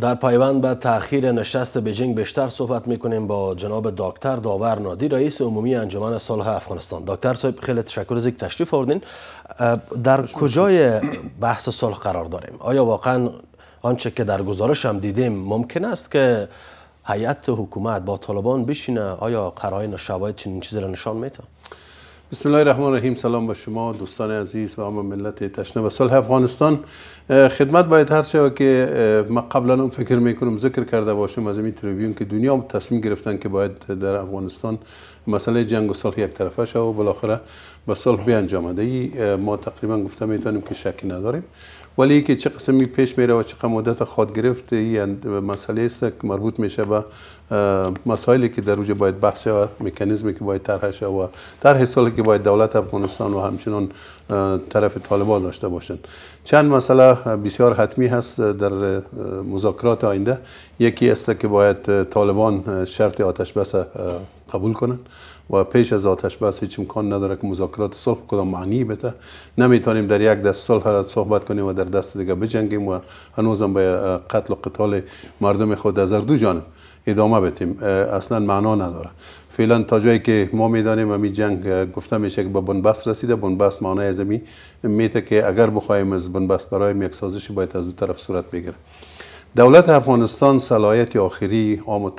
در پیوند به تاخیر نشست بیجینگ بیشتر صحبت میکنیم با جناب دکتر داور نادی رئیس عمومی انجمن صلح افغانستان دکتر صاحب خیلی تشکر از اینکه تشریف آوردین در کجای بحث صلح قرار داریم آیا واقعا آنچه که در گزارش هم دیدیم ممکن است که هیئت حکومت با طالبان بشینه آیا قرائن شواهد چنین چیزی را نشان میده بسم الله الرحمن الرحیم سلام به شما دوستان عزیز و همه ملت تشنه و صلح افغانستان خدمت باید هر شما که ما قبلا هم فکر میکنم ذکر کرده باشم از این تریبیون که دنیا تصمیم گرفتن که باید در افغانستان مسئله جنگ و صلح یک طرفه شد و بالاخره به صلح بیانجامده ای ما تقریبا گفته میتونیم که شکی نداریم ولی که چه قسمی پیش میره و چه مدت خود گرفته این مسئله است که مربوط میشه به مسائلی که در اوج باید بحث و مکانیزمی که باید طرح شه و طرح که باید دولت افغانستان و همچنان طرف طالبان داشته باشند چند مسئله بسیار حتمی هست در مذاکرات آینده یکی است که باید طالبان شرط آتش بس قبول کنند و پیش از آتش بس هیچ امکان نداره که مذاکرات صلح کدام معنی بده نمیتونیم در یک دست صلح صحبت کنیم و در دست دیگه بجنگیم و هنوزم به قتل و قتال مردم خود از دو جان ادامه بدیم اصلا معنا نداره فعلا تا جایی که ما میدانیم می جنگ گفته میشه که به بنبست رسیده بنبست معنای از میته که اگر بخوایم از بنبست برای یک سازش باید از دو طرف صورت بگیره دولت افغانستان صلاحیت آخری عام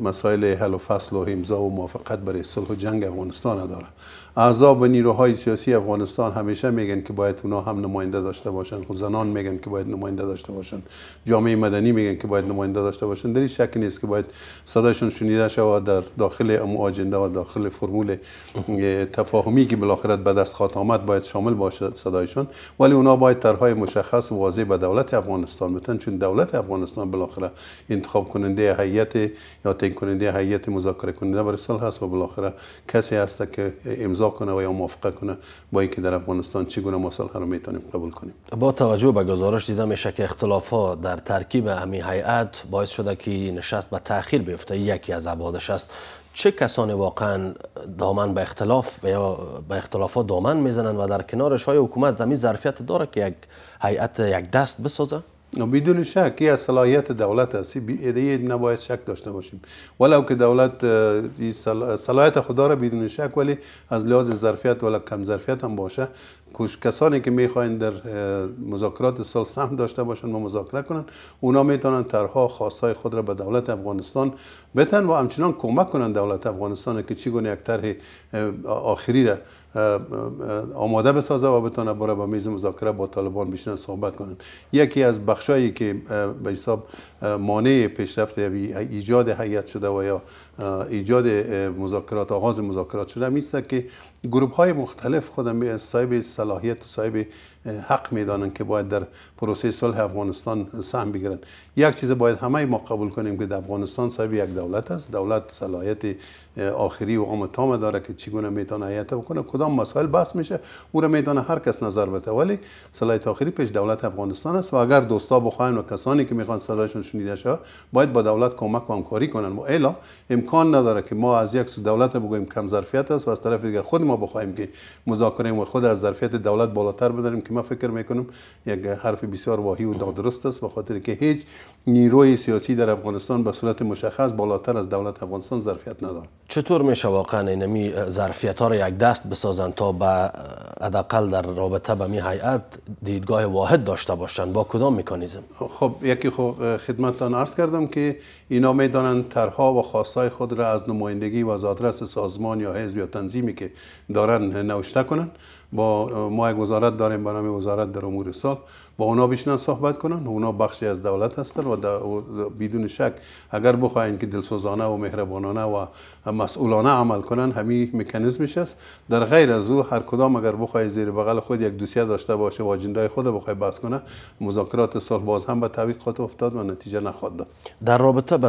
مسائل حل و فصل و امضا و موافقت برای صلح و جنگ افغانستان نداره اعضاب و نیروهای سیاسی افغانستان همیشه میگن که باید اونا هم نماینده داشته باشن خود خب زنان میگن که باید نماینده داشته باشن جامعه مدنی میگن که باید نماینده داشته باشن در شک نیست که باید صدایشون شنیده شود در داخل ام و داخل فرمول تفاهمی که بالاخره به دست آمد باید شامل باشد صدایشون ولی اونا باید طرحهای مشخص و واضح به دولت افغانستان بتن چون دولت افغانستان بالاخره انتخاب کننده هیئت یا تعیین کننده هیئت مذاکره کننده برای صلح هست و بالاخره کسی هست که امضا کنه و یا موافقه کنه با اینکه در افغانستان چگونه ما صلح رو میتونیم قبول کنیم با توجه به گزارش دیده میشه که ها در ترکیب همین هیئت باعث شده که نشست به تاخیر بیفته یکی از ابعادش است چه کسانی واقعا دامن به اختلاف یا به اختلافات دامن میزنند و در کنارش های حکومت زمین ظرفیت داره که یک هیئت یک دست بسازه بدون شک یه از صلاحیت دولت است ایده نباید شک داشته باشیم ولو که دولت صلاحیت خدا را بدون شک ولی از لحاظ ظرفیت ولا کم ظرفیت هم باشه کسانی که میخواین در مذاکرات صلح سهم داشته باشن و مذاکره کنن اونا میتونن طرحها خواستهای خود را به دولت افغانستان بتن و همچنان کمک کنن دولت افغانستان که گونه یک طرح آخری را آماده بسازه و بتونه بره با میز مذاکره با طالبان بشینه صحبت کنن یکی از بخشایی که به حساب مانع پیشرفت ایجاد هیئت شده و یا ایجاد مذاکرات آغاز مذاکرات شده میسته که گروپ های مختلف خودم صاحب صلاحیت و صاحب حق میدانند که باید در پروسه صلح افغانستان سهم بگیرن یک چیز باید همه ما قبول کنیم که افغانستان صاحب یک دولت است دولت صلاحیت آخری و عام تام داره که چگونه میتونه حیات بکنه کدام مسائل بحث میشه او را میدانه هر کس نظر بده ولی صلاحیت آخری پیش دولت افغانستان است و اگر دوستا بخواهند و کسانی که میخوان صداشون شنیده شه باید با دولت کمک و همکاری کنن و الا امکان نداره که ما از یک سو دولت بگوییم کم ظرفیت است و از طرف دیگر خود ما بخوایم که مذاکره و خود از ظرفیت دولت بالاتر بداریم که ما فکر میکنم یک حرف بسیار واهی و نادرست است به خاطر که هیچ نیروی سیاسی در افغانستان به صورت مشخص بالاتر از دولت افغانستان ظرفیت ندارد چطور میشه واقعا اینمی ظرفیت ها را یک دست بسازند تا به حداقل در رابطه به می هیئت دیدگاه واحد داشته باشند با کدام مکانیزم خب یکی خب خدمتتان عرض کردم که اینا میدانند ترها و خواستهای خود را از نمایندگی و از آدرس سازمان یا حزب یا تنظیمی که دارن نوشته کنند با ما یک وزارت داریم به نام وزارت در امور سال با اونا بشینن صحبت کنن اونا بخشی از دولت هستن و بدون شک اگر بخواین که دلسوزانه و مهربانانه و مسئولانه عمل کنن همین مکانیزمش است در غیر از او هر کدام اگر بخوای زیر بغل خود یک دوسیه داشته باشه و اجندای خود بخوای بحث کنه مذاکرات سال باز هم به تعویقات افتاد و نتیجه نخواهد داد در رابطه به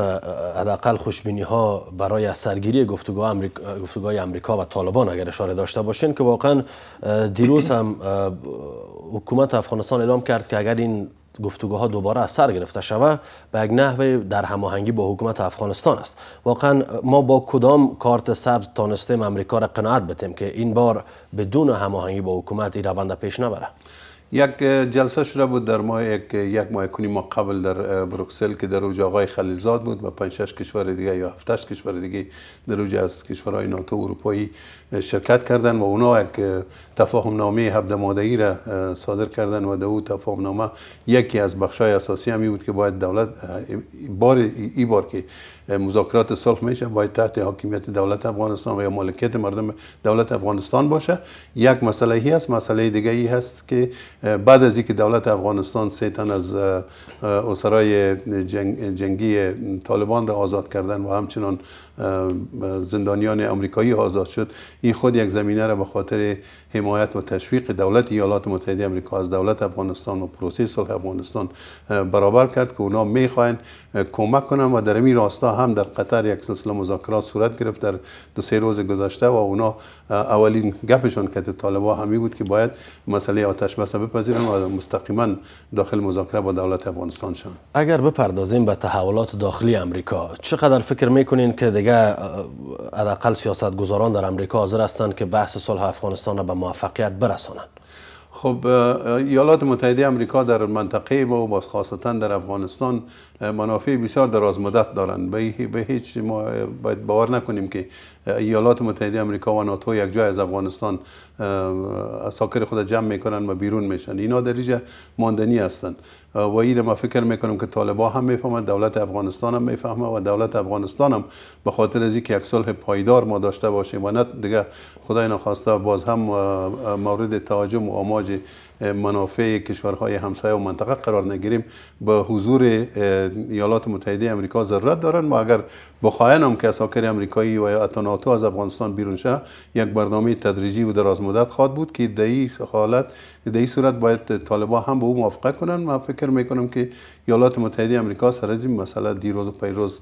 حداقل خوشبینی ها برای سرگیری گفتگوهای امریکا, گفتگوهای امریکا و طالبان اگر اشاره داشته باشین که واقعا دیروز هم حکومت افغانستان اعلام کرد که اگر این گفتگوها دوباره از سر گرفته شود به یک نحو در هماهنگی با حکومت افغانستان است واقعا ما با کدام کارت سبز تانستیم امریکا را قناعت بتیم که این بار بدون هماهنگی با حکومت این روند پیش نبره یک جلسه شده بود در ماه یک یک ماه کنی ما قبل در بروکسل که در اوج آقای خلیلزاد بود و پنج شش کشور دیگه یا هفت کشور دیگه در اوج از کشورهای ناتو اروپایی شرکت کردن و اونا یک تفاهم نامه هبد ای را صادر کردن و در او تفاهم نامه یکی از بخشای اساسی همی بود که باید دولت بار ای بار که مذاکرات صلح میشه باید تحت حاکمیت دولت افغانستان و یا مالکیت مردم دولت افغانستان باشه یک مسئله ای هست مسئله دیگه ای هست که بعد از اینکه دولت افغانستان سه از اسرای جنگی طالبان را آزاد کردن و همچنان زندانیان آمریکایی آزاد شد این خود یک زمینه را به خاطر حمایت و تشویق دولت ایالات متحده آمریکا از دولت افغانستان و پروسه صلح افغانستان برابر کرد که اونا میخواین کمک کنن و در این راستا هم در قطر یک سلسله مذاکرات صورت گرفت در دو سه روز گذشته و اونا اولین گفشون که طالبا همی بود که باید مسئله آتش بس بپذیرن و مستقیما داخل مذاکره با دولت افغانستان شن اگر بپردازیم به تحولات داخلی آمریکا چقدر فکر میکنین که دیگه حداقل گذاران در امریکا حاضر هستند که بحث صلح افغانستان را به موفقیت برسانند خب ایالات متحده امریکا در منطقه ما و باز خاصتا در افغانستان منافع بسیار دراز مدت دارند به هیچ ما باید باور نکنیم که ایالات متحده امریکا و ناتو یک جای از افغانستان ساکر خود جمع میکنند و بیرون میشن اینا در ماندنی هستند و این ما فکر میکنم که طالبا هم میفهمند دولت افغانستان هم میفهمه و دولت افغانستان هم به خاطر از اینکه یک صلح پایدار ما داشته باشیم و نه دیگه خدای نخواسته باز هم مورد تهاجم و آماج منافع کشورهای همسایه و منطقه قرار نگیریم به حضور ایالات متحده امریکا ضرورت دارن و اگر بخواین هم که ساکر امریکایی و یا از افغانستان بیرون شه یک برنامه تدریجی و دراز مدت خواهد بود که دهی حالت دهی صورت باید طالبا هم به او موافقه کنن من فکر میکنم که ایالات متحده امریکا سر از این مسئله دیروز و پیروز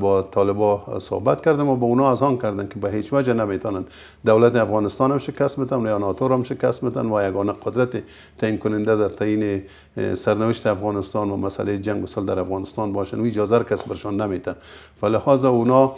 با طالبا صحبت کردم و با اونا از آن کردن که به هیچ وجه نمیتونن دولت افغانستان هم شکست میتن یا ناتو هم شکست و یگانه قدرت تعیین کننده در تعیین سرنوشت افغانستان و مسئله جنگ و در افغانستان باشن و اجازه کس برشان نمیتن فلحاظ اونا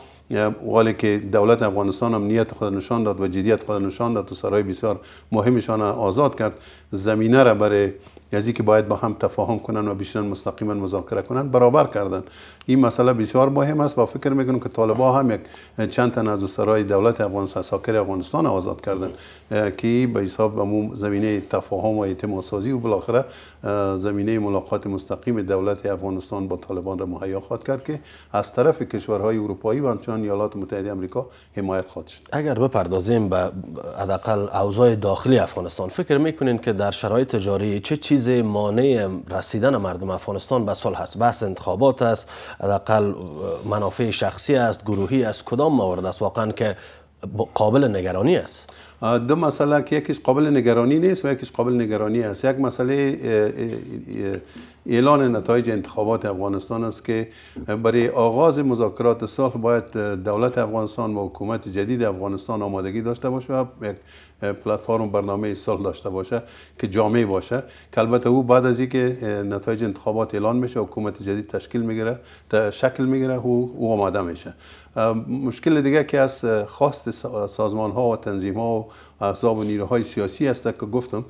والی که دولت افغانستان هم نیت خود نشان داد و جدیت خود نشان داد و سرای بسیار مهمشان آزاد کرد زمینه را برای از که باید با هم تفاهم کنن و بیشتر مستقیما مذاکره کنن برابر کردن این مسئله بسیار مهم است و فکر میکنم که طالبا هم یک چند تن از سرای دولت افغانستان ساکر افغانستان آزاد کردن که به حساب به زمینه تفاهم و اعتماد سازی و بالاخره زمینه ملاقات مستقیم دولت افغانستان با طالبان را مهیا خواهد کرد که از طرف کشورهای اروپایی و همچنان ایالات متحده آمریکا حمایت خواهد شد اگر بپردازیم به حداقل اوضاع داخلی افغانستان فکر میکنین که در شرایط جاری چه چیز مانع رسیدن مردم افغانستان به صلح است بحث انتخابات است حداقل منافع شخصی است گروهی است کدام مورد است واقعا که قابل نگرانی است دو مسئله که یکیش قابل نگرانی نیست و یکیش قابل نگرانی است یک مسئله اعلان نتایج انتخابات افغانستان است که برای آغاز مذاکرات صلح باید دولت افغانستان و حکومت جدید افغانستان آمادگی داشته باشه و یک پلتفرم برنامه سال داشته باشه که جامع باشه که البته او بعد از اینکه نتایج انتخابات اعلان میشه حکومت جدید تشکیل میگیره شکل میگیره او آماده میشه مشکل دیگه که از خواست سازمان ها و تنظیم ها و احزاب و نیروهای سیاسی است که گفتم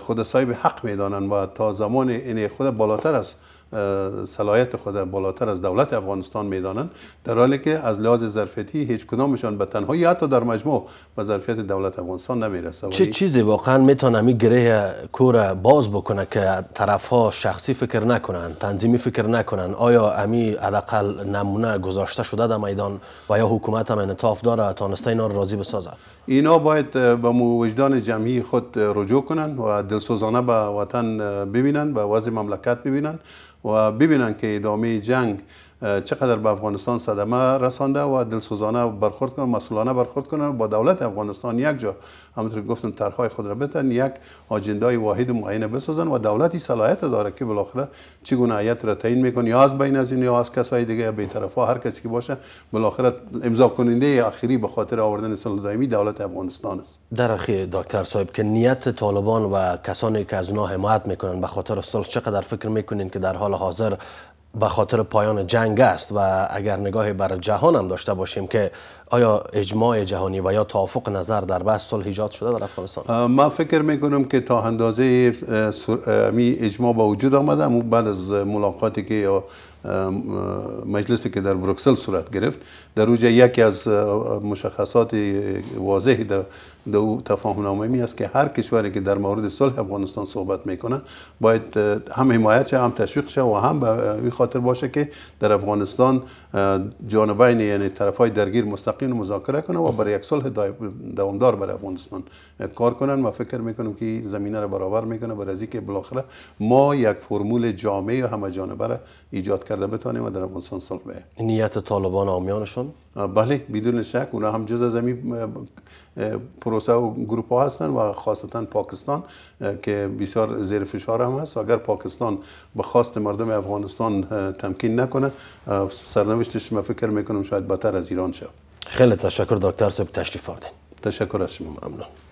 خود صاحب حق میدانند و تا زمان این خود بالاتر است صلاحیت خود بالاتر از دولت افغانستان میدانند در حالی که از لحاظ ظرفیتی هیچ کدامشان به تنهایی حتی در مجموع به ظرفیت دولت افغانستان نمیرسه چه چیزی واقعا میتونه می گره کور باز بکنه که طرف ها شخصی فکر نکنند تنظیمی فکر نکنند آیا امی حداقل نمونه گذاشته شده در میدان و یا حکومت هم انطاف داره تانسته اینا راضی بسازه اینا باید به مو جمعی خود رجوع کنند و دلسوزانه به وطن ببینند به وضع مملکت ببینند و ببینند که ادامه جنگ چقدر به افغانستان صدمه رسانده و سوزانه برخورد کنن مسئولانه برخورد کنن با دولت افغانستان یک جا همونطور گفتم های خود را بتن یک آجندای واحد معین بسازن و دولتی صلاحیت داره که بالاخره چگونه ایت را تعیین میکنه یا از بین از این یا از کسای دیگه یا ها هر کسی که باشه بالاخره امضا کننده اخیری به خاطر آوردن صلح دائمی دولت افغانستان است در اخی دکتر صاحب که نیت طالبان و کسانی که از اونها حمایت میکنن به خاطر صلح چقدر فکر میکنین که در حال حاضر به خاطر پایان جنگ است و اگر نگاهی بر جهان هم داشته باشیم که آیا اجماع جهانی و یا توافق نظر در بحث صلح ایجاد شده در افغانستان ما فکر کنم که تا اندازه می اجماع به وجود آمده اما بعد از ملاقاتی که یا مجلسی که در بروکسل صورت گرفت در روز یکی از مشخصات واضحی در دو تفاهم نامه است که هر کشوری که در مورد صلح افغانستان صحبت میکنه باید هم حمایت شه هم تشویق شه و هم به خاطر باشه که در افغانستان جانبین یعنی طرف های درگیر مستقیم مذاکره کنه و برای یک صلح دوامدار برای افغانستان کار کنن ما فکر میکنم که زمینه را برابر میکنه برای از که بالاخره ما یک فرمول جامعه و همه جانبه را ایجاد کرده بتانیم و در افغانستان صلح بیه. نیت طالبان آمیانشون بله بدون شک اونا هم جز زمین پروسه و گروپ ها هستند و خاصتا پاکستان که بسیار زیر فشار هم هست اگر پاکستان به خواست مردم افغانستان تمکین نکنه نوشتش من فکر میکنم شاید بهتر از ایران شد خیلی تشکر دکتر صاحب تشریف آوردین تشکر از شما ممنون